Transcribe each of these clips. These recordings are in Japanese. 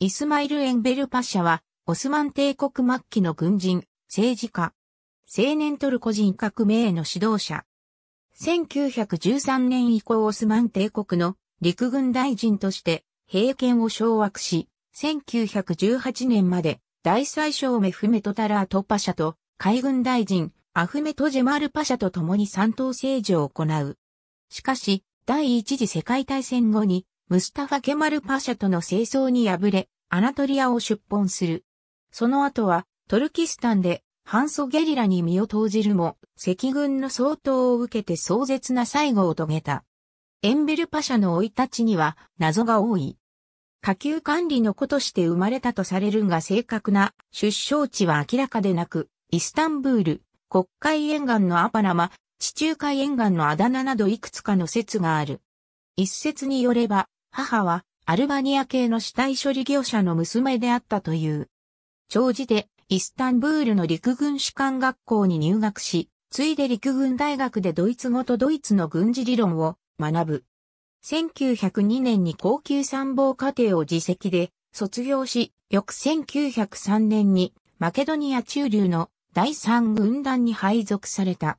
イスマイル・エンベルパシャは、オスマン帝国末期の軍人、政治家、青年トルコ人革命への指導者。1913年以降オスマン帝国の陸軍大臣として、兵権を掌握し、1918年まで大宰相メフメト・タラート・パシャと海軍大臣アフメト・ジェマル・パシャと共に三党政治を行う。しかし、第一次世界大戦後にムスタファ・ケマル・パシャとの戦争に敗れ、アナトリアを出奔する。その後は、トルキスタンで、反ソゲリラに身を投じるも、赤軍の総統を受けて壮絶な最後を遂げた。エンベルパシャの生い立ちには謎が多い。下級管理の子として生まれたとされるが正確な出生地は明らかでなく、イスタンブール、国会沿岸のアパナマ、地中海沿岸のアダナなどいくつかの説がある。一説によれば、母はアルバニア系の死体処理業者の娘であったという。長寿でイスタンブールの陸軍士官学校に入学し、ついで陸軍大学でドイツ語とドイツの軍事理論を学ぶ。1902年に高級参謀課程を自責で卒業し、翌1903年にマケドニア中流の第三軍団に配属された。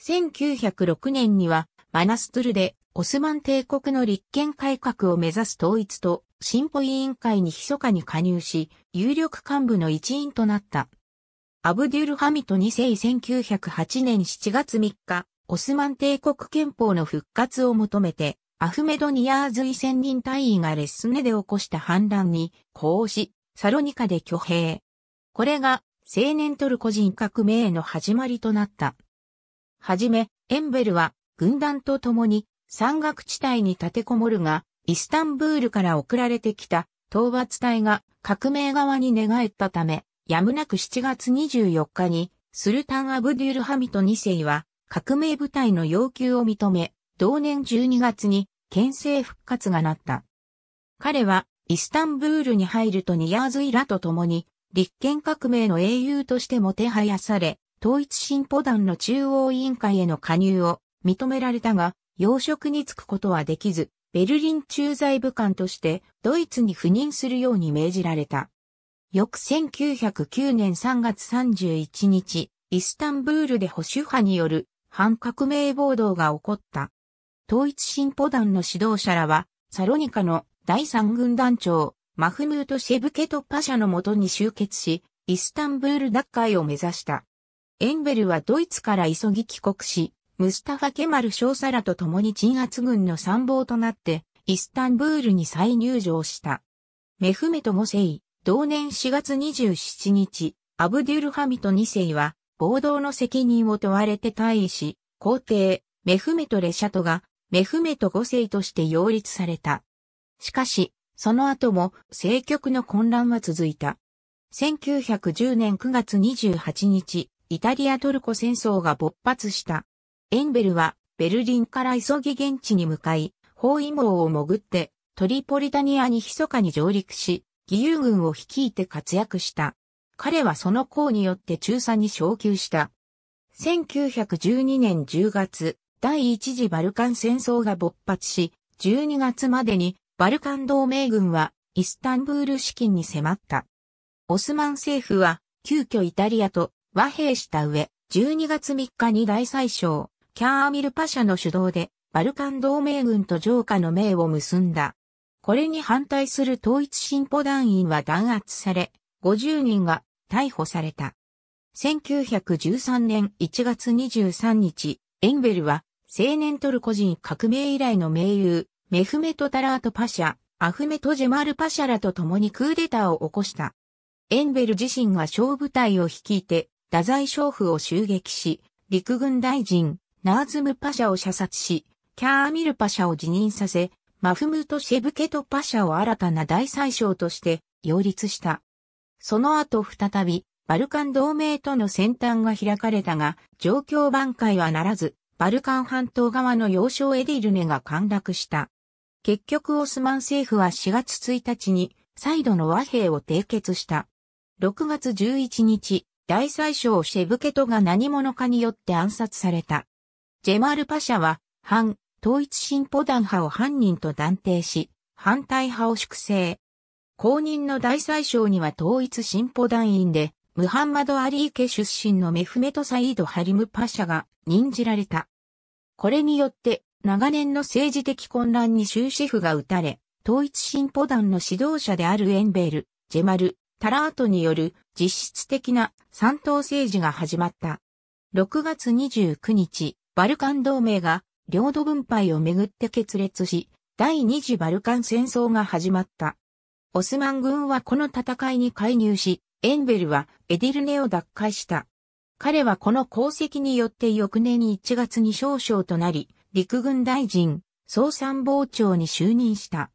1906年にはマナストゥルでオスマン帝国の立憲改革を目指す統一と進歩委員会に密かに加入し、有力幹部の一員となった。アブデュルハミト2世1908年7月3日、オスマン帝国憲法の復活を求めて、アフメドニアーズイ千人単位がレッスネで起こした反乱に、うし、サロニカで挙兵。これが、青年トルコ人革命への始まりとなった。はじめ、エンベルは、軍団と共に、山岳地帯に立てこもるが、イスタンブールから送られてきた討伐隊が革命側に寝返ったため、やむなく7月24日に、スルタン・アブデュル・ハミト2世は、革命部隊の要求を認め、同年12月に、県政復活がなった。彼は、イスタンブールに入るとニヤーズイラと共に、立憲革命の英雄としてもてはやされ、統一進歩団の中央委員会への加入を認められたが、要職に就くことはできず、ベルリン駐在武官としてドイツに赴任するように命じられた。翌1909年3月31日、イスタンブールで保守派による反革命暴動が起こった。統一進歩団の指導者らは、サロニカの第三軍団長、マフムート・シェブケト・パシャのもとに集結し、イスタンブール奪回を目指した。エンベルはドイツから急ぎ帰国し、ムスタファ・ケマル少佐らと共に鎮圧軍の参謀となって、イスタンブールに再入場した。メフメト5世、同年4月27日、アブデュルハミト2世は、暴動の責任を問われて退位し、皇帝、メフメト・レシャトが、メフメト5世として擁立された。しかし、その後も政局の混乱は続いた。1910年9月28日、イタリア・トルコ戦争が勃発した。エンベルは、ベルリンから急ぎ現地に向かい、包囲網を潜って、トリポリタニアに密かに上陸し、義勇軍を率いて活躍した。彼はその功によって中佐に昇級した。1912年10月、第一次バルカン戦争が勃発し、12月までにバルカン同盟軍はイスタンブール資金に迫った。オスマン政府は急遽イタリアと和平した上、12月3日に大宰相、キャーアミルパシャの主導で、バルカン同盟軍と上下の盟を結んだ。これに反対する統一進歩団員は弾圧され、50人が逮捕された。1913年1月23日、エンベルは青年トルコ人革命以来の盟友、メフメト・タラート・パシャ、アフメト・ジェマル・パシャらと共にクーデターを起こした。エンベル自身が小部隊を率いて、太宰将府を襲撃し、陸軍大臣、ナーズムパシャを射殺し、キャーミルパシャを辞任させ、マフムト・シェブケト・パシャを新たな大宰相として擁立した。その後再び、バルカン同盟との先端が開かれたが、状況挽回はならず、バルカン半島側の要衝エディルネが陥落した。結局オスマン政府は4月1日に再度の和平を締結した。6月11日、大宰相シェブケトが何者かによって暗殺された。ジェマールパシャは、反、統一進歩団派を犯人と断定し、反対派を粛清。公認の大宰相には統一進歩団員で、ムハンマド・アリー家出身のメフメト・サイード・ハリム・パシャが任じられた。これによって、長年の政治的混乱に終止符が打たれ、統一進歩団の指導者であるエンベール、ジェマル、タラートによる実質的な三党政治が始まった。6月29日、バルカン同盟が領土分配をめぐって決裂し、第二次バルカン戦争が始まった。オスマン軍はこの戦いに介入し、エンベルはエディルネを奪回した。彼はこの功績によって翌年1月に少将となり、陸軍大臣、総参謀長に就任した。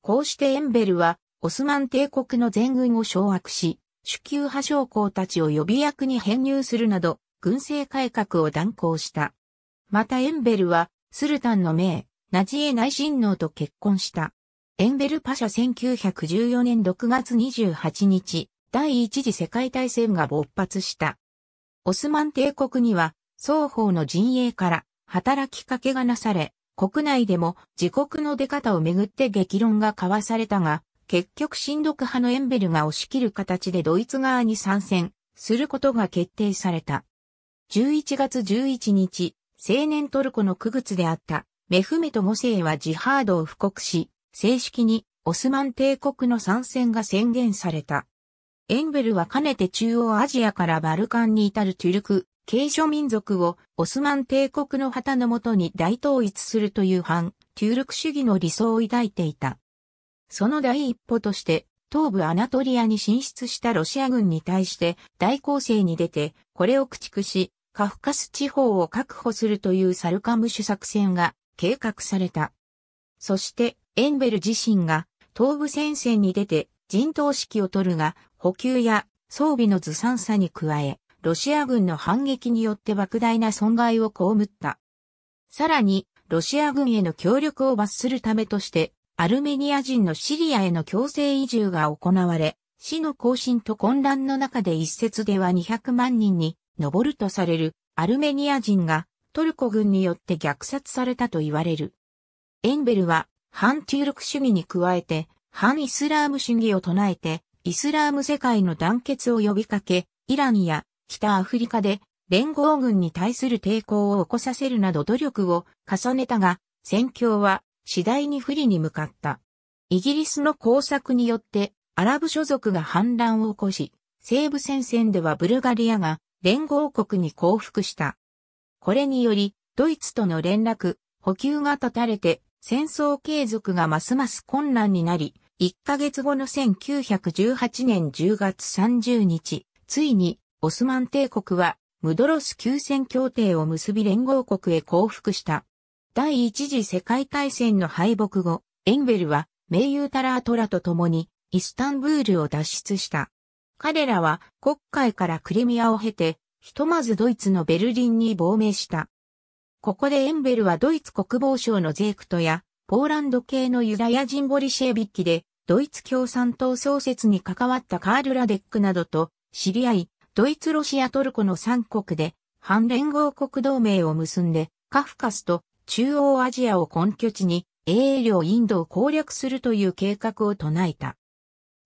こうしてエンベルは、オスマン帝国の全軍を掌握し、主級派将校たちを予備役に編入するなど、軍政改革を断行した。またエンベルは、スルタンの名、ナジエ内親王と結婚した。エンベルパシャ1914年6月28日、第一次世界大戦が勃発した。オスマン帝国には、双方の陣営から働きかけがなされ、国内でも自国の出方をめぐって激論が交わされたが、結局親独派のエンベルが押し切る形でドイツ側に参戦することが決定された。11月11日、青年トルコの区別であったメフメト5世はジハードを布告し、正式にオスマン帝国の参戦が宣言された。エンベルはかねて中央アジアからバルカンに至るトゥルク、軽承民族をオスマン帝国の旗のもとに大統一するという反、トゥルク主義の理想を抱いていた。その第一歩として、東部アナトリアに進出したロシア軍に対して大攻勢に出て、これを駆逐し、カフカス地方を確保するというサルカムシュ作戦が計画された。そして、エンベル自身が東部戦線に出て陣頭指揮を取るが、補給や装備のずさんさに加え、ロシア軍の反撃によって莫大な損害を被った。さらに、ロシア軍への協力を罰するためとして、アルメニア人のシリアへの強制移住が行われ、死の行進と混乱の中で一説では200万人に登るとされるアルメニア人がトルコ軍によって虐殺されたと言われる。エンベルは反中。ュク主義に加えて反イスラーム主義を唱えてイスラーム世界の団結を呼びかけ、イランや北アフリカで連合軍に対する抵抗を起こさせるなど努力を重ねたが、戦況は次第に不利に向かった。イギリスの工作によってアラブ諸族が反乱を起こし、西部戦線ではブルガリアが連合国に降伏した。これにより、ドイツとの連絡、補給が断たれて、戦争継続がますます困難になり、1ヶ月後の1918年10月30日、ついに、オスマン帝国は、ムドロス休戦協定を結び連合国へ降伏した。第一次世界大戦の敗北後、エンベルは、名友タラートラと共に、イスタンブールを脱出した。彼らは国会からクリミアを経て、ひとまずドイツのベルリンに亡命した。ここでエンベルはドイツ国防省のゼークトや、ポーランド系のユダヤ人ボリシェービッキで、ドイツ共産党創設に関わったカール・ラデックなどと知り合い、ドイツ・ロシア・トルコの3国で、反連合国同盟を結んで、カフカスと中央アジアを根拠地に、英領インドを攻略するという計画を唱えた。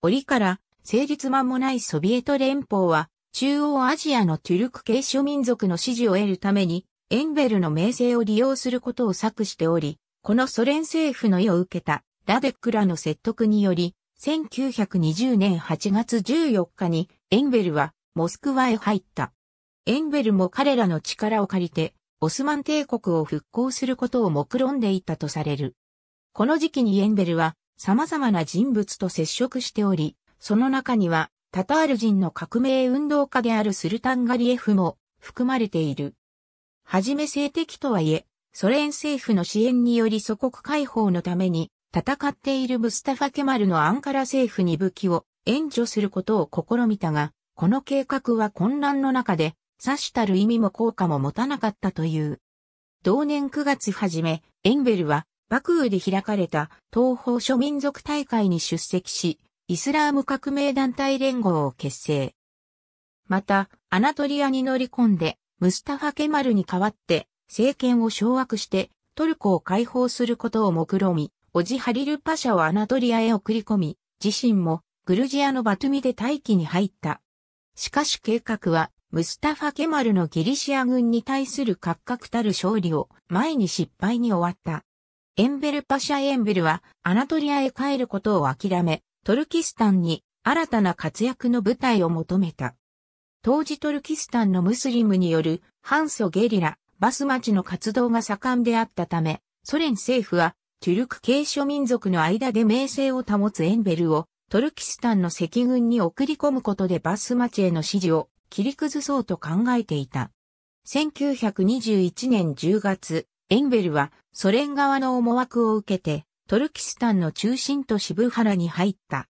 折から誠実間もないソビエト連邦は、中央アジアのトゥルク系諸民族の支持を得るために、エンベルの名声を利用することを策しており、このソ連政府の意を受けたラデックらの説得により、1920年8月14日にエンベルはモスクワへ入った。エンベルも彼らの力を借りて、オスマン帝国を復興することを目論んでいたとされる。この時期にエンベルは様々な人物と接触しており、その中には、タタール人の革命運動家であるスルタンガリエフも含まれている。はじめ性的とはいえ、ソ連政府の支援により祖国解放のために戦っているムスタファ・ケマルのアンカラ政府に武器を援助することを試みたが、この計画は混乱の中で、さしたる意味も効果も持たなかったという。同年9月初め、エンベルは、バクーで開かれた東方諸民族大会に出席し、イスラーム革命団体連合を結成。また、アナトリアに乗り込んで、ムスタファ・ケマルに代わって、政権を掌握して、トルコを解放することを目論み、オジハリルパシャをアナトリアへ送り込み、自身もグルジアのバトゥミで待機に入った。しかし計画は、ムスタファ・ケマルのギリシア軍に対する格格たる勝利を前に失敗に終わった。エンベルパシャ・エンベルはアナトリアへ帰ることを諦め、トルキスタンに新たな活躍の舞台を求めた。当時トルキスタンのムスリムによる反ソゲリラ、バスマチの活動が盛んであったため、ソ連政府はトゥルク系諸民族の間で名声を保つエンベルをトルキスタンの赤軍に送り込むことでバスマチへの支持を切り崩そうと考えていた。1921年10月、エンベルはソ連側の思惑を受けてトルキスタンの中心都市ブハラに入った。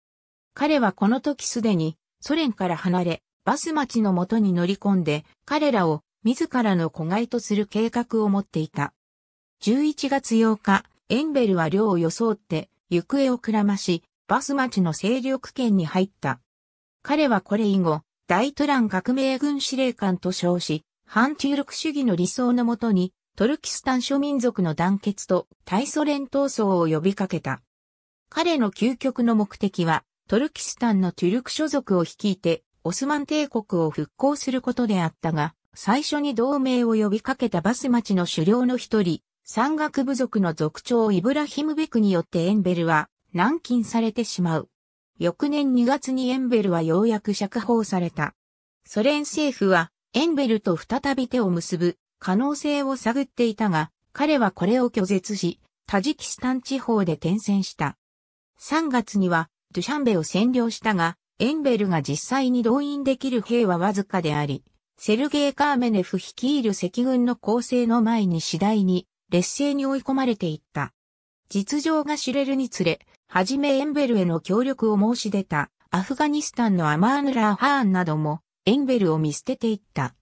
彼はこの時すでにソ連から離れ、バス町の元に乗り込んで、彼らを自らの子飼いとする計画を持っていた。11月8日、エンベルは寮を装って、行方をくらまし、バス町の勢力圏に入った。彼はこれ以後、大トラン革命軍司令官と称し、反中力主義の理想のもとに、トルキスタン諸民族の団結と対ソ連闘争を呼びかけた。彼の究極の目的は、トルキスタンのトゥルク所属を率いて、オスマン帝国を復興することであったが、最初に同盟を呼びかけたバス町の首領の一人、山岳部族の族長イブラヒムベクによってエンベルは軟禁されてしまう。翌年2月にエンベルはようやく釈放された。ソ連政府はエンベルと再び手を結ぶ可能性を探っていたが、彼はこれを拒絶し、タジキスタン地方で転戦した。3月には、ドゥシャンベを占領したが、エンベルが実際に動員できる兵はわずかであり、セルゲイ・カーメネフ率いる赤軍の攻勢の前に次第に劣勢に追い込まれていった。実情が知れるにつれ、はじめエンベルへの協力を申し出たアフガニスタンのアマーヌラー・ハーンなどもエンベルを見捨てていった。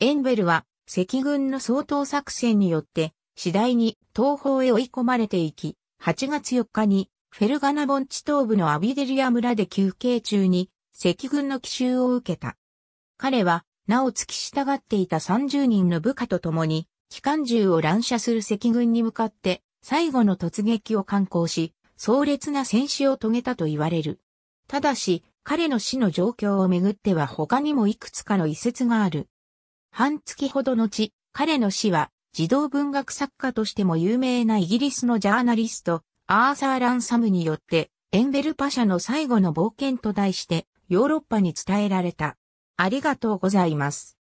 エンベルは赤軍の総統作戦によって、次第に東方へ追い込まれていき、8月4日にフェルガナ盆地東部のアビデリア村で休憩中に赤軍の奇襲を受けた。彼は、なお付き従っていた30人の部下と共に、機関銃を乱射する赤軍に向かって、最後の突撃を敢行し、壮烈な戦死を遂げたと言われる。ただし、彼の死の状況をめぐっては他にもいくつかの遺説がある。半月ほど後、彼の死は、児童文学作家としても有名なイギリスのジャーナリスト、アーサー・ランサムによって、エンベルパ社の最後の冒険と題して、ヨーロッパに伝えられた。ありがとうございます。